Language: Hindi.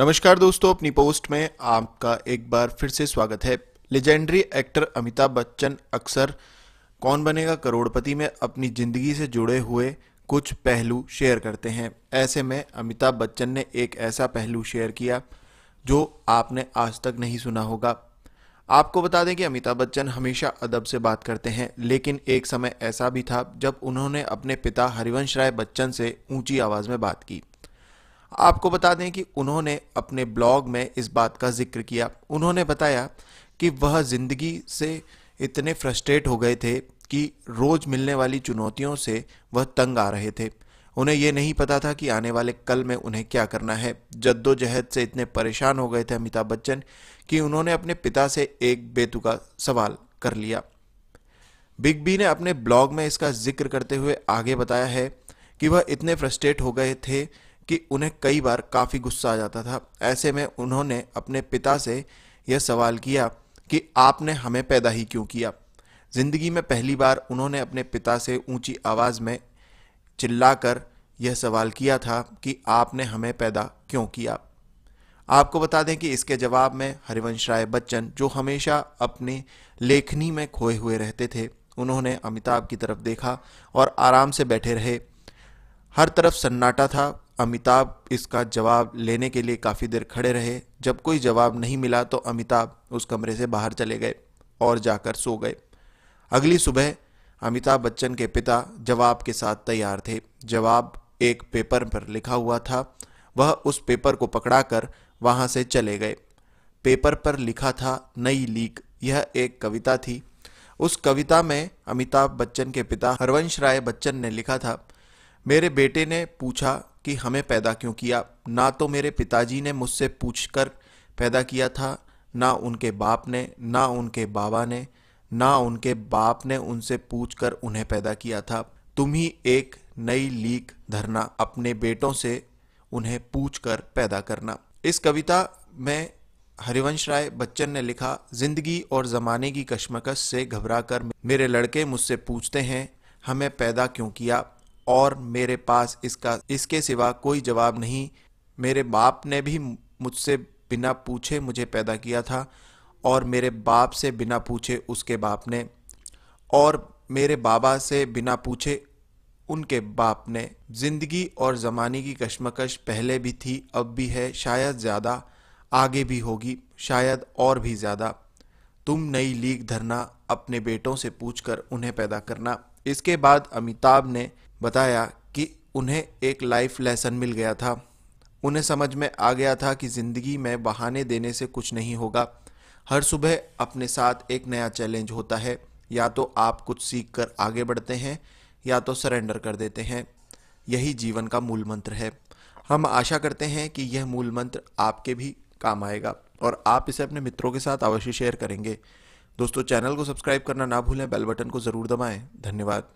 नमस्कार दोस्तों अपनी पोस्ट में आपका एक बार फिर से स्वागत है लेजेंडरी एक्टर अमिताभ बच्चन अक्सर कौन बनेगा करोड़पति में अपनी जिंदगी से जुड़े हुए कुछ पहलू शेयर करते हैं ऐसे में अमिताभ बच्चन ने एक ऐसा पहलू शेयर किया जो आपने आज तक नहीं सुना होगा आपको बता दें कि अमिताभ बच्चन हमेशा अदब से बात करते हैं लेकिन एक समय ऐसा भी था जब उन्होंने अपने पिता हरिवंश राय बच्चन से ऊंची आवाज़ में बात की आपको बता दें कि उन्होंने अपने ब्लॉग में इस बात का जिक्र किया उन्होंने बताया कि वह ज़िंदगी से इतने फ्रस्ट्रेट हो गए थे कि रोज़ मिलने वाली चुनौतियों से वह तंग आ रहे थे उन्हें यह नहीं पता था कि आने वाले कल में उन्हें क्या करना है जद्दोजहद से इतने परेशान हो गए थे अमिताभ बच्चन कि उन्होंने अपने पिता से एक बेतुका सवाल कर लिया बिग बी ने अपने ब्लॉग में इसका जिक्र करते हुए आगे बताया है कि वह इतने फ्रस्ट्रेट हो गए थे कि उन्हें कई बार काफ़ी गुस्सा आ जाता था ऐसे में उन्होंने अपने पिता से यह सवाल किया कि आपने हमें पैदा ही क्यों किया ज़िंदगी में पहली बार उन्होंने अपने पिता से ऊंची आवाज़ में चिल्लाकर यह सवाल किया था कि आपने हमें पैदा क्यों किया आपको बता दें कि इसके जवाब में हरिवंश राय बच्चन जो हमेशा अपनी लेखनी में खोए हुए रहते थे उन्होंने अमिताभ की तरफ देखा और आराम से बैठे रहे हर तरफ सन्नाटा था अमिताभ इसका जवाब लेने के लिए काफ़ी देर खड़े रहे जब कोई जवाब नहीं मिला तो अमिताभ उस कमरे से बाहर चले गए और जाकर सो गए अगली सुबह अमिताभ बच्चन के पिता जवाब के साथ तैयार थे जवाब एक पेपर पर लिखा हुआ था वह उस पेपर को पकड़ाकर वहां से चले गए पेपर पर लिखा था नई लीक यह एक कविता थी उस कविता में अमिताभ बच्चन के पिता हरवंश राय बच्चन ने लिखा था मेरे बेटे ने पूछा कि हमें पैदा क्यों किया ना तो मेरे पिताजी ने मुझसे पूछकर पैदा किया था ना उनके बाप ने ना उनके बाबा ने ना उनके बाप ने उनसे पूछकर उन्हें पैदा किया था तुम ही एक नई लीक धरना अपने बेटों से उन्हें पूछकर पैदा करना इस कविता में हरिवंश राय बच्चन ने लिखा जिंदगी और जमाने की कश्मकश से घबराकर मेरे लड़के मुझसे पूछते हैं हमें पैदा क्यों किया और मेरे पास इसका इसके सिवा कोई जवाब नहीं मेरे बाप ने भी मुझसे बिना पूछे मुझे पैदा किया था और मेरे बाप से बिना पूछे उसके बाप ने और मेरे बाबा से बिना पूछे उनके बाप ने जिंदगी और ज़माने की कश्मकश पहले भी थी अब भी है शायद ज़्यादा आगे भी होगी शायद और भी ज़्यादा तुम नई लीग धरना अपने बेटों से पूछकर उन्हें पैदा करना इसके बाद अमिताभ ने बताया कि उन्हें एक लाइफ लेसन मिल गया था उन्हें समझ में आ गया था कि ज़िंदगी में बहाने देने से कुछ नहीं होगा हर सुबह अपने साथ एक नया चैलेंज होता है या तो आप कुछ सीख कर आगे बढ़ते हैं या तो सरेंडर कर देते हैं यही जीवन का मूल मंत्र है हम आशा करते हैं कि यह मूल मंत्र आपके भी काम आएगा और आप इसे अपने मित्रों के साथ अवश्य शेयर करेंगे दोस्तों चैनल को सब्सक्राइब करना ना भूलें बेल बटन को ज़रूर दबाएं धन्यवाद